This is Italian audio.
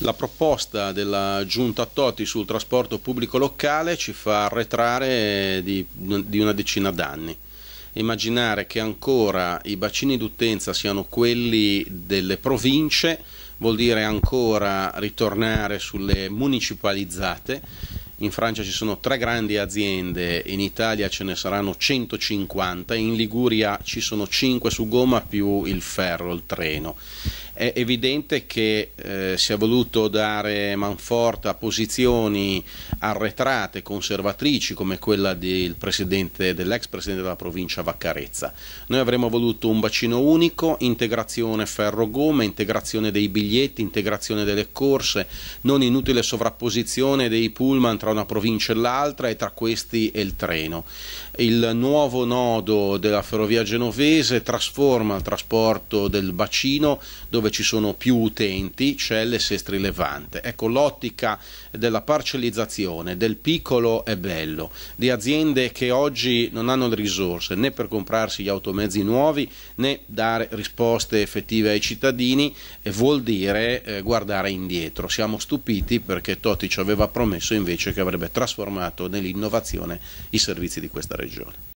La proposta della giunta Totti sul trasporto pubblico locale ci fa arretrare di, di una decina d'anni. Immaginare che ancora i bacini d'utenza siano quelli delle province vuol dire ancora ritornare sulle municipalizzate. In Francia ci sono tre grandi aziende, in Italia ce ne saranno 150, in Liguria ci sono 5 su gomma più il ferro, il treno è evidente che eh, si è voluto dare manforte a posizioni arretrate, conservatrici, come quella del presidente, dell'ex presidente della provincia Vaccarezza. Noi avremmo voluto un bacino unico, integrazione ferro gomme integrazione dei biglietti, integrazione delle corse, non inutile sovrapposizione dei pullman tra una provincia e l'altra e tra questi e il treno. Il nuovo nodo della ferrovia genovese trasforma il trasporto del bacino dove dove ci sono più utenti, c'è l'Essestri Levante. Ecco, l'ottica della parcellizzazione, del piccolo e bello, di aziende che oggi non hanno le risorse né per comprarsi gli automezzi nuovi né dare risposte effettive ai cittadini, vuol dire eh, guardare indietro. Siamo stupiti perché Totti ci aveva promesso invece che avrebbe trasformato nell'innovazione i servizi di questa regione.